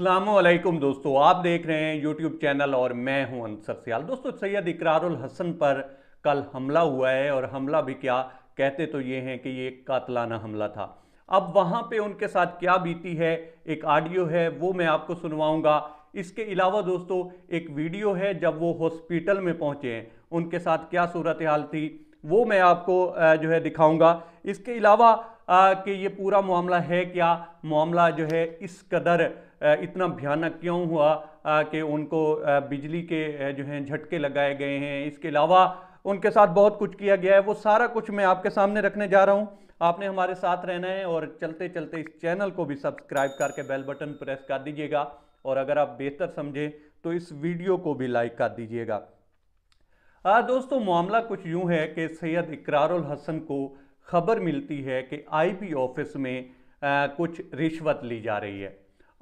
अल्लाम दोस्तों आप देख रहे हैं यूट्यूब चैनल और मैं हूं अनसर सयाल दोस्तों सैयद इकरारुल हसन पर कल हमला हुआ है और हमला भी क्या कहते तो ये हैं कि ये एक कातलाना हमला था अब वहाँ पे उनके साथ क्या बीती है एक ऑडियो है वो मैं आपको सुनवाऊँगा इसके अलावा दोस्तों एक वीडियो है जब वो हॉस्पिटल में पहुँचे हैं उनके साथ क्या सूरत हाल थी वो मैं आपको जो है दिखाऊँगा इसके अलावा कि ये पूरा मामला है क्या मामला जो है इस कदर इतना भयानक क्यों हुआ कि उनको बिजली के जो हैं झटके लगाए गए हैं इसके अलावा उनके साथ बहुत कुछ किया गया है वो सारा कुछ मैं आपके सामने रखने जा रहा हूँ आपने हमारे साथ रहना है और चलते चलते इस चैनल को भी सब्सक्राइब करके बेल बटन प्रेस कर दीजिएगा और अगर आप बेहतर समझें तो इस वीडियो को भी लाइक कर दीजिएगा दोस्तों मामला कुछ यूं है कि सैयद इकरारुल हसन को खबर मिलती है कि आईपी ऑफिस में आ, कुछ रिश्वत ली जा रही है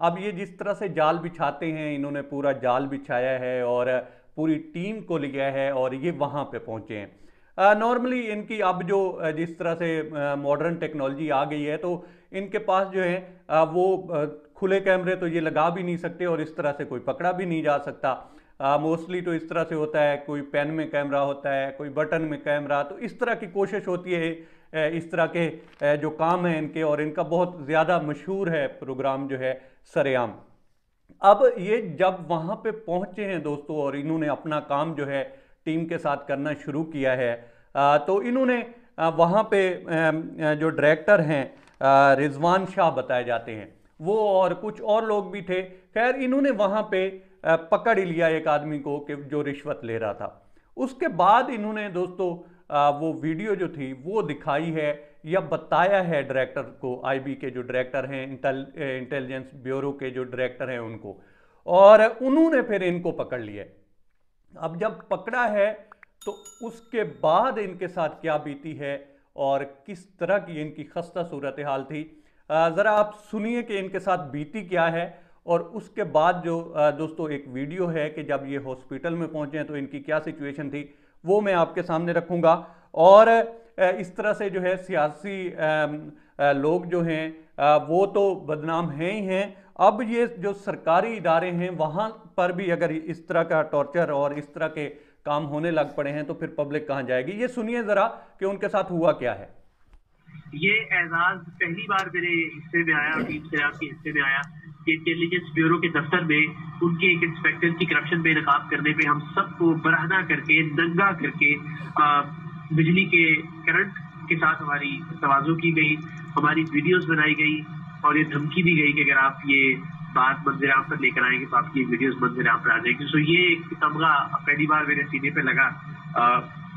अब ये जिस तरह से जाल बिछाते हैं इन्होंने पूरा जाल बिछाया है और पूरी टीम को लिया है और ये वहाँ पे पहुँचे हैं नॉर्मली इनकी अब जो जिस तरह से मॉडर्न टेक्नोलॉजी आ गई है तो इनके पास जो है आ, वो आ, खुले कैमरे तो ये लगा भी नहीं सकते और इस तरह से कोई पकड़ा भी नहीं जा सकता मोस्टली तो इस तरह से होता है कोई पेन में कैमरा होता है कोई बटन में कैमरा तो इस तरह की कोशिश होती है इस तरह के जो काम हैं इनके और इनका बहुत ज़्यादा मशहूर है प्रोग्राम जो है सरेआम अब ये जब वहाँ पे पहुँचे हैं दोस्तों और इन्होंने अपना काम जो है टीम के साथ करना शुरू किया है तो इन्होंने वहाँ पे जो डायरेक्टर हैं रिजवान शाह बताए जाते हैं वो और कुछ और लोग भी थे खैर इन्होंने वहाँ पे पकड़ लिया एक आदमी को कि जो रिश्वत ले रहा था उसके बाद इन्होंने दोस्तों वो वीडियो जो थी वो दिखाई है या बताया है डायरेक्टर को आईबी के जो डायरेक्टर हैं इंटेल इंटेलिजेंस ब्यूरो के जो डायरेक्टर हैं उनको और उन्होंने फिर इनको पकड़ लिया अब जब पकड़ा है तो उसके बाद इनके साथ क्या बीती है और किस तरह की इनकी खस्ता सूरत हाल थी ज़रा आप सुनिए कि इनके साथ बीती क्या है और उसके बाद जो दोस्तों एक वीडियो है कि जब ये हॉस्पिटल में पहुंचे तो इनकी क्या सिचुएशन थी वो मैं आपके सामने रखूँगा और इस तरह से जो है सियासी लोग जो हैं वो तो बदनाम हैं ही हैं अब ये जो सरकारी इदारे हैं वहाँ पर भी अगर इस तरह का टॉर्चर और इस तरह के काम होने लग पड़े हैं तो फिर पब्लिक कहाँ जाएगी ये सुनिए ज़रा कि उनके साथ हुआ क्या है ये एजाज पहली बार मेरे हिस्से में आया टीम से के हिस्से में आया कि इंटेलिजेंस ब्यूरो के दफ्तर में उनके एक इंस्पेक्टर की करप्शन में नकाब करने में हम सबको बरहना करके दंगा करके बिजली के करंट के साथ हमारी तोजो की गई हमारी वीडियोस बनाई गई और ये धमकी दी गई कि अगर आप ये बात मंजिल आम पर लेकर आएंगे तो आपकी वीडियोस मंजिल आम पर आ जाएगी सो ये एक तमगा पहली बार मेरे सीने पर लगा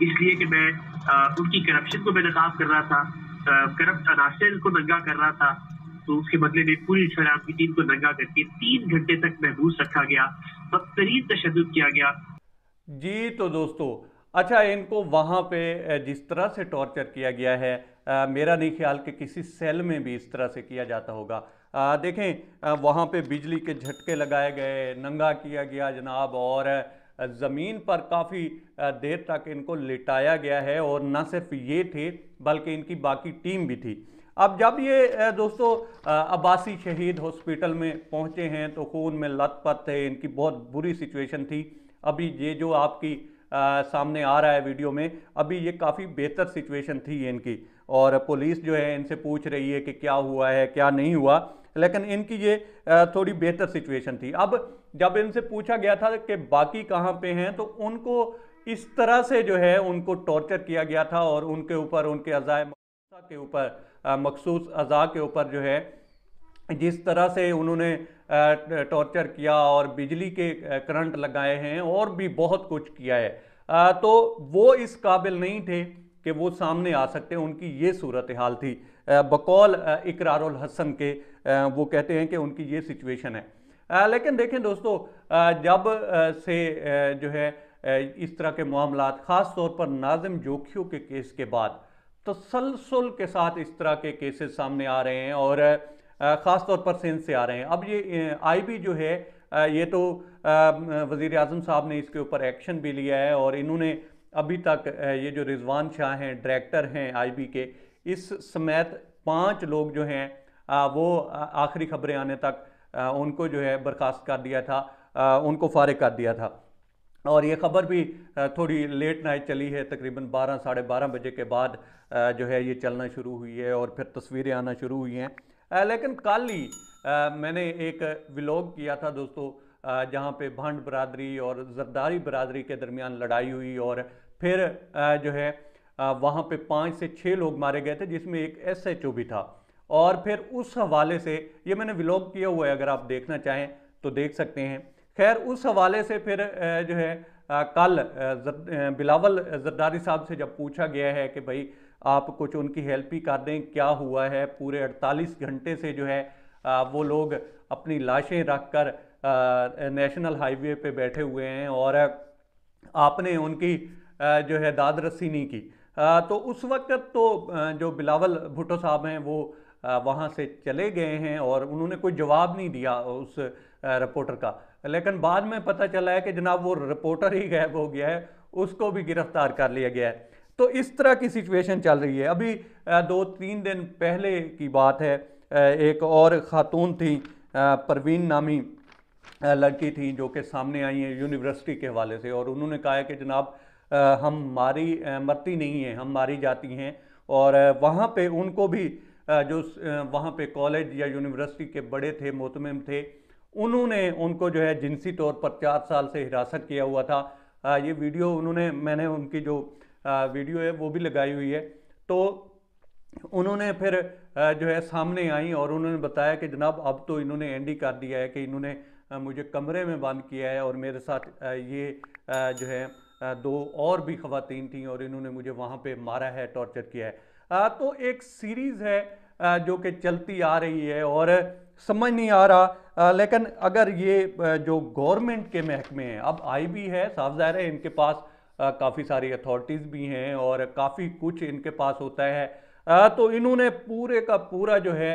इसलिए कि मैं आ, उनकी करप्शन को मैं नकाब कर रहा था करप्ट अनाशेल को नंगा कर रहा था तो उसके बदले में पूरी शराब की टीम को नंगा करके तीन घंटे तक महबूस रखा गया बदतरीन तशद किया गया जी तो दोस्तों अच्छा इनको वहाँ पे जिस तरह से टॉर्चर किया गया है आ, मेरा नहीं ख्याल कि किसी सेल में भी इस तरह से किया जाता होगा आ, देखें आ, वहाँ पे बिजली के झटके लगाए गए नंगा किया गया जनाब और ज़मीन पर काफ़ी देर तक इनको लिटाया गया है और न सिर्फ ये थे बल्कि इनकी बाकी टीम भी थी अब जब ये दोस्तों अब्बासी शहीद हॉस्पिटल में पहुँचे हैं तो खून में लथपथ थे इनकी बहुत बुरी सिचुएशन थी अभी ये जो आपकी आ, सामने आ रहा है वीडियो में अभी ये काफ़ी बेहतर सिचुएशन थी इनकी और पुलिस जो है इनसे पूछ रही है कि क्या हुआ है क्या नहीं हुआ लेकिन इनकी ये थोड़ी बेहतर सिचुएशन थी अब जब इनसे पूछा गया था कि बाकी कहाँ पे हैं तो उनको इस तरह से जो है उनको टॉर्चर किया गया था और उनके ऊपर उनके अज़ाय के ऊपर मखसूस अज़ा के ऊपर जो है जिस तरह से उन्होंने टॉर्चर किया और बिजली के करंट लगाए हैं और भी बहुत कुछ किया है तो वो इस काबिल नहीं थे कि वो सामने आ सकते उनकी ये सूरत हाल थी बकौल इकरारुल हसन के वो कहते हैं कि उनकी ये सिचुएशन है लेकिन देखें दोस्तों जब से जो है इस तरह के मामला ख़ास तौर पर नाजिम जोखियों के केस के बाद तसलसल के साथ इस तरह के केसेस सामने आ रहे हैं और ख़ास तौर पर सिंध से आ रहे हैं अब ये आईबी जो है ये तो वज़ी अजम साहब ने इसके ऊपर एक्शन भी लिया है और इन्होंने अभी तक ये जो रिजवान शाह हैं डायरेक्टर हैं आईबी के इस समेत पांच लोग जो हैं वो आखिरी खबरें आने तक उनको जो है बर्खास्त कर दिया था उनको फारग कर दिया था और ये खबर भी थोड़ी लेट नाइट चली है तकरीबन बारह साढ़े बारह बजे के बाद जो है ये चलना शुरू हुई है और फिर तस्वीरें आना शुरू हुई हैं लेकिन कल ही मैंने एक व्लॉग किया था दोस्तों जहाँ पे भंड बरदरी और जरदारी बरदरी के दरमियान लड़ाई हुई और फिर जो है वहाँ पे पाँच से छः लोग मारे गए थे जिसमें एक एस एच ओ भी था और फिर उस हवाले से ये मैंने विलोक किया हुआ है अगर आप देखना चाहें तो देख सकते हैं खैर उस हवाले से फिर जो है कल बिलावल जरदारी साहब से जब पूछा गया है कि भाई आप कुछ उनकी हेल्प ही कर दें क्या हुआ है पूरे 48 घंटे से जो है वो लोग अपनी लाशें रख कर नेशनल हाईवे पे बैठे हुए हैं और आपने उनकी जो है दाद रस्सी नहीं की तो उस वक्त तो जो बिलावल भुट्टो साहब हैं वो वहाँ से चले गए हैं और उन्होंने कोई जवाब नहीं दिया उस रिपोर्टर का लेकिन बाद में पता चला है कि जनाब वो रिपोर्टर ही गायब हो गया है उसको भी गिरफ्तार कर लिया गया है तो इस तरह की सिचुएशन चल रही है अभी दो तीन दिन पहले की बात है एक और ख़ातून थी परवीन नामी लड़की थी जो कि सामने आई हैं यूनिवर्सिटी के हवाले से और उन्होंने कहा है कि जनाब हम मारी मरती नहीं हैं हम मारी जाती हैं और वहाँ पे उनको भी जो वहाँ पे कॉलेज या यूनिवर्सिटी के बड़े थे मोतमिम थे उन्होंने उनको जो है जिनसी तौर पर चार साल से हिरासत किया हुआ था ये वीडियो उन्होंने मैंने उनकी जो वीडियो है वो भी लगाई हुई है तो उन्होंने फिर जो है सामने आई और उन्होंने बताया कि जनाब अब तो इन्होंने एंडी कर दिया है कि इन्होंने मुझे कमरे में बंद किया है और मेरे साथ ये जो है दो और भी खवतिन थी और इन्होंने मुझे वहाँ पे मारा है टॉर्चर किया है तो एक सीरीज़ है जो कि चलती आ रही है और समझ नहीं आ रहा लेकिन अगर ये जो गवर्नमेंट के महकमे हैं अब आई भी है साफ जाहिर है इनके पास काफ़ी सारी अथॉरिटीज़ भी हैं और काफ़ी कुछ इनके पास होता है तो इन्होंने पूरे का पूरा जो है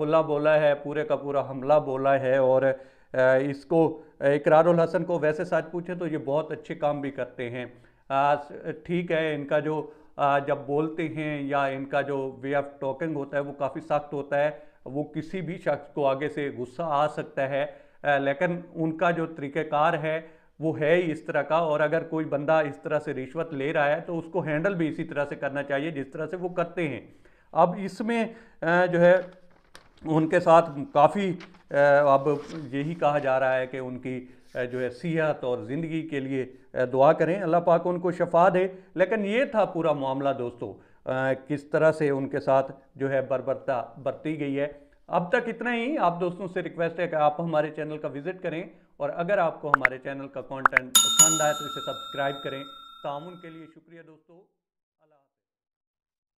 हल्ला बोला है पूरे का पूरा हमला बोला है और इसको इकरारुल हसन को वैसे साथ पूछें तो ये बहुत अच्छे काम भी करते हैं ठीक है इनका जो जब बोलते हैं या इनका जो वे ऑफ टॉकिंग होता है वो काफ़ी सख्त होता है वो किसी भी शख्स को आगे से गुस्सा आ सकता है लेकिन उनका जो तरीक़ार है वो है ही इस तरह का और अगर कोई बंदा इस तरह से रिश्वत ले रहा है तो उसको हैंडल भी इसी तरह से करना चाहिए जिस तरह से वो करते हैं अब इसमें जो है उनके साथ काफ़ी अब यही कहा जा रहा है कि उनकी जो है सियात और ज़िंदगी के लिए दुआ करें अल्लाह पाक उनको शफा दे लेकिन ये था पूरा मामला दोस्तों किस तरह से उनके साथ जो है बर्बरता बरती गई है अब तक इतना ही आप दोस्तों से रिक्वेस्ट है कि आप हमारे चैनल का विज़िट करें और अगर आपको हमारे चैनल का कंटेंट पसंद आए तो इसे सब्सक्राइब करें ताउन के लिए शुक्रिया दोस्तों